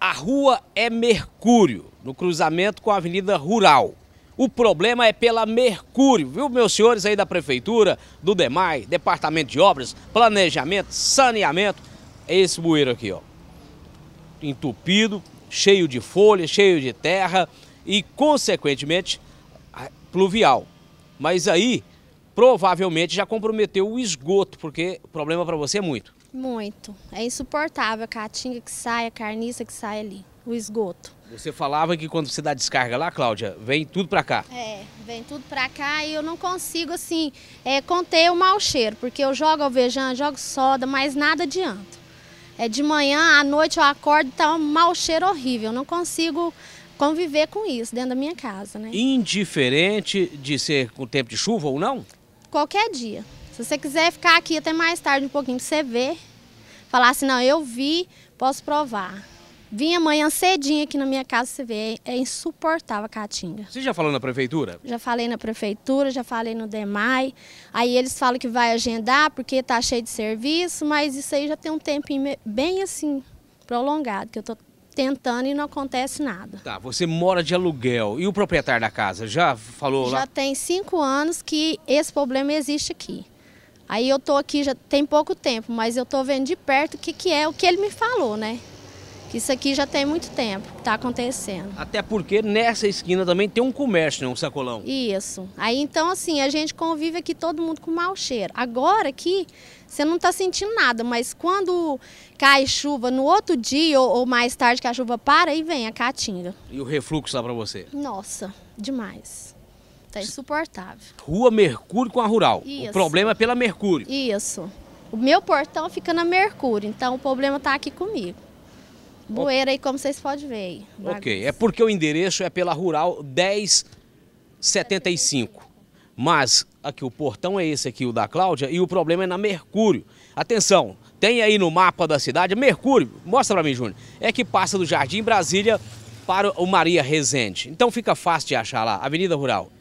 A rua é Mercúrio, no cruzamento com a Avenida Rural. O problema é pela Mercúrio, viu, meus senhores aí da Prefeitura, do DEMAI, Departamento de Obras, Planejamento, Saneamento. É esse bueiro aqui, ó. Entupido, cheio de folha, cheio de terra e, consequentemente, pluvial. Mas aí provavelmente já comprometeu o esgoto, porque o problema para você é muito. Muito. É insuportável a caatinga que sai, a carniça que sai ali, o esgoto. Você falava que quando você dá descarga lá, Cláudia, vem tudo para cá. É, vem tudo para cá e eu não consigo, assim, é, conter o mau cheiro, porque eu jogo alvejante, jogo soda, mas nada adianta. É, de manhã, à noite eu acordo e tá um mau cheiro horrível, eu não consigo conviver com isso dentro da minha casa, né? Indiferente de ser com tempo de chuva ou não? qualquer dia. Se você quiser ficar aqui até mais tarde um pouquinho para você ver, falar assim, não, eu vi, posso provar. Vim amanhã cedinho aqui na minha casa, você vê, é insuportável a caatinga. Você já falou na prefeitura? Já falei na prefeitura, já falei no DEMAI. Aí eles falam que vai agendar porque tá cheio de serviço, mas isso aí já tem um tempo bem assim, prolongado, que eu tô tentando e não acontece nada. Tá, você mora de aluguel. E o proprietário da casa já falou já lá? Já tem cinco anos que esse problema existe aqui. Aí eu tô aqui já tem pouco tempo, mas eu tô vendo de perto o que, que é, o que ele me falou, né? que isso aqui já tem muito tempo que está acontecendo. Até porque nessa esquina também tem um comércio, né, um sacolão. Isso. Aí então assim, a gente convive aqui todo mundo com mau cheiro. Agora aqui você não está sentindo nada, mas quando cai chuva no outro dia ou, ou mais tarde que a chuva para, aí vem a caatinga. E o refluxo lá para você? Nossa, demais. Está insuportável. Rua Mercúrio com a Rural. Isso. O problema é pela Mercúrio. Isso. O meu portão fica na Mercúrio, então o problema está aqui comigo. Bueira aí, como vocês podem ver aí. Ok, é porque o endereço é pela Rural 1075. Mas aqui o portão é esse aqui, o da Cláudia, e o problema é na Mercúrio. Atenção, tem aí no mapa da cidade, Mercúrio, mostra pra mim, Júnior, é que passa do Jardim Brasília para o Maria Rezende. Então fica fácil de achar lá, Avenida Rural